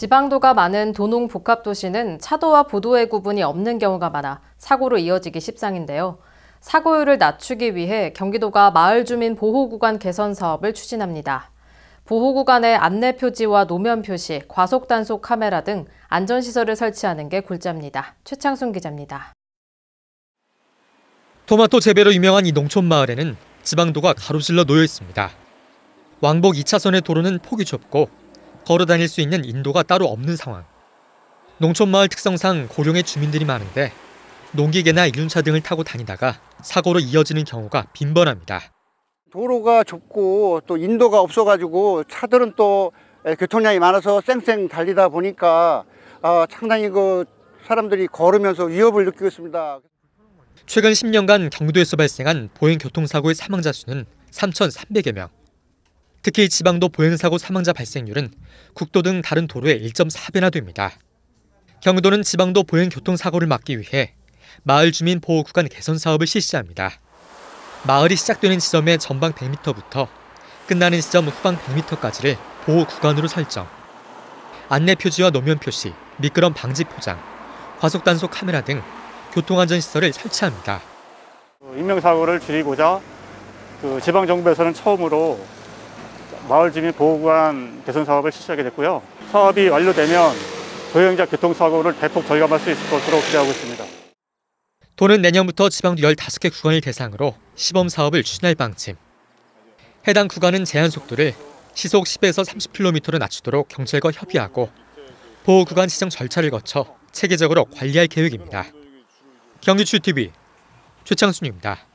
지방도가 많은 도농 복합도시는 차도와 보도의 구분이 없는 경우가 많아 사고로 이어지기 십상인데요. 사고율을 낮추기 위해 경기도가 마을 주민 보호 구간 개선 사업을 추진합니다. 보호 구간의 안내 표지와 노면 표시, 과속 단속 카메라 등 안전 시설을 설치하는 게 골자입니다. 최창순 기자입니다. 토마토 재배로 유명한 이 농촌 마을에는 지방도가 가로질러 놓여 있습니다. 왕복 2차선의 도로는 폭이 좁고 걸어 다닐 수 있는 인도가 따로 없는 상황. 농촌마을 특성상 고령의 주민들이 많은데 농기계나 이륜차 등을 타고 다니다가 사고로 이어지는 경우가 빈번합니다. 도로가 좁고 또 인도가 없어가지고 차들은 또 예, 교통량이 많아서 쌩쌩 달리다 보니까 아, 상당히 그 사람들이 걸으면서 위협을 느끼고 있습니다. 최근 10년간 경도에서 발생한 보행 교통사고의 사망자 수는 3,300여 명. 특히 지방도 보행사고 사망자 발생률은 국도 등 다른 도로의 1.4배나 됩니다. 경기도는 지방도 보행 교통사고를 막기 위해 마을 주민 보호 구간 개선 사업을 실시합니다. 마을이 시작되는 지점의 전방 100m부터 끝나는 지점 후방 100m까지를 보호 구간으로 설정. 안내 표지와 노면 표시, 미끄럼 방지 포장, 과속 단속 카메라 등 교통안전 시설을 설치합니다. 인명사고를 줄이고자 그 지방정부에서는 처음으로 마을 주민 보호구간 개선 사업을 실시하게 됐고요. 사업이 완료되면 도행자 교통사고를 대폭 절감할 수 있을 것으로 기대하고 있습니다. 도는 내년부터 지방 15개 구간을 대상으로 시범 사업을 추진할 방침. 해당 구간은 제한 속도를 시속 10에서 30km로 낮추도록 경찰과 협의하고 보호 구간 지정 절차를 거쳐 체계적으로 관리할 계획입니다. 경기추TV 최창순입니다.